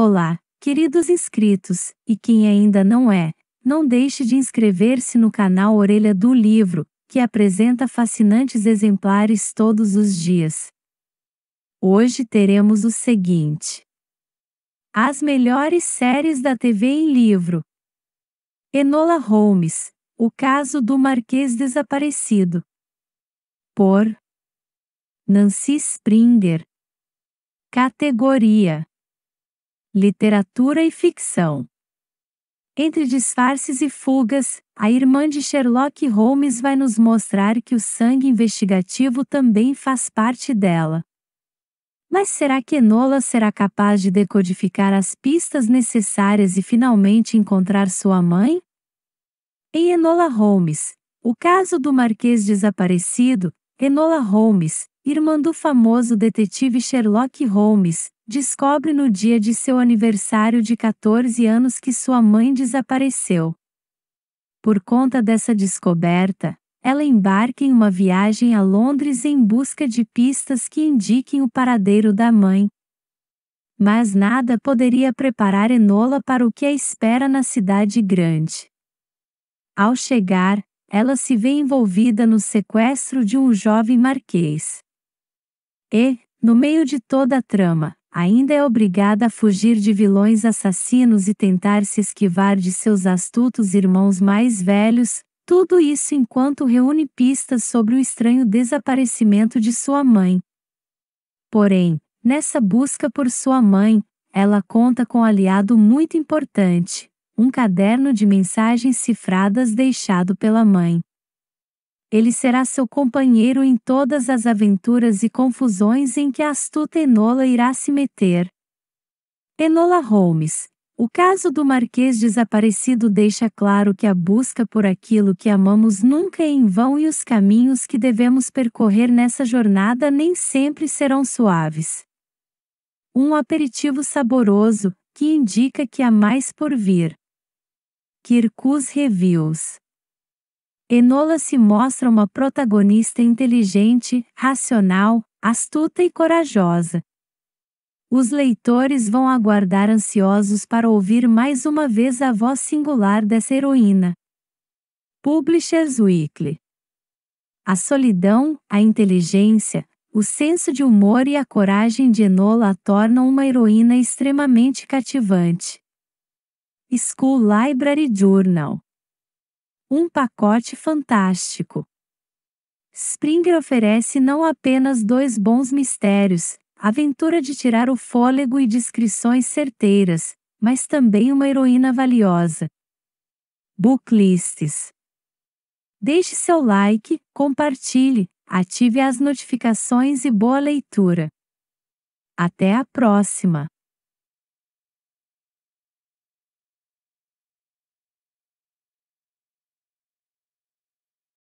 Olá, queridos inscritos, e quem ainda não é, não deixe de inscrever-se no canal Orelha do Livro, que apresenta fascinantes exemplares todos os dias. Hoje teremos o seguinte: As melhores séries da TV em livro. Enola Holmes, O caso do Marquês Desaparecido. Por Nancy Springer. Categoria: literatura e ficção. Entre disfarces e fugas, a irmã de Sherlock Holmes vai nos mostrar que o sangue investigativo também faz parte dela. Mas será que Enola será capaz de decodificar as pistas necessárias e finalmente encontrar sua mãe? Em Enola Holmes, o caso do Marquês Desaparecido, Enola Holmes, irmã do famoso detetive Sherlock Holmes, descobre no dia de seu aniversário de 14 anos que sua mãe desapareceu. Por conta dessa descoberta, ela embarca em uma viagem a Londres em busca de pistas que indiquem o paradeiro da mãe. Mas nada poderia preparar Enola para o que a espera na cidade grande. Ao chegar, ela se vê envolvida no sequestro de um jovem marquês. E, no meio de toda a trama, ainda é obrigada a fugir de vilões assassinos e tentar se esquivar de seus astutos irmãos mais velhos, tudo isso enquanto reúne pistas sobre o estranho desaparecimento de sua mãe. Porém, nessa busca por sua mãe, ela conta com um aliado muito importante, um caderno de mensagens cifradas deixado pela mãe. Ele será seu companheiro em todas as aventuras e confusões em que a astuta Enola irá se meter. Enola Holmes, o caso do Marquês desaparecido deixa claro que a busca por aquilo que amamos nunca é em vão e os caminhos que devemos percorrer nessa jornada nem sempre serão suaves. Um aperitivo saboroso, que indica que há mais por vir. Kirkus Reviews. Enola se mostra uma protagonista inteligente, racional, astuta e corajosa. Os leitores vão aguardar ansiosos para ouvir mais uma vez a voz singular dessa heroína. Publishers Weekly. A solidão, a inteligência, o senso de humor e a coragem de Enola a tornam uma heroína extremamente cativante. School Library Journal. Um pacote fantástico. Springer oferece não apenas dois bons mistérios, aventura de tirar o fôlego e descrições certeiras, mas também uma heroína valiosa. Booklists. Deixe seu like, compartilhe, ative as notificações e boa leitura. Até a próxima!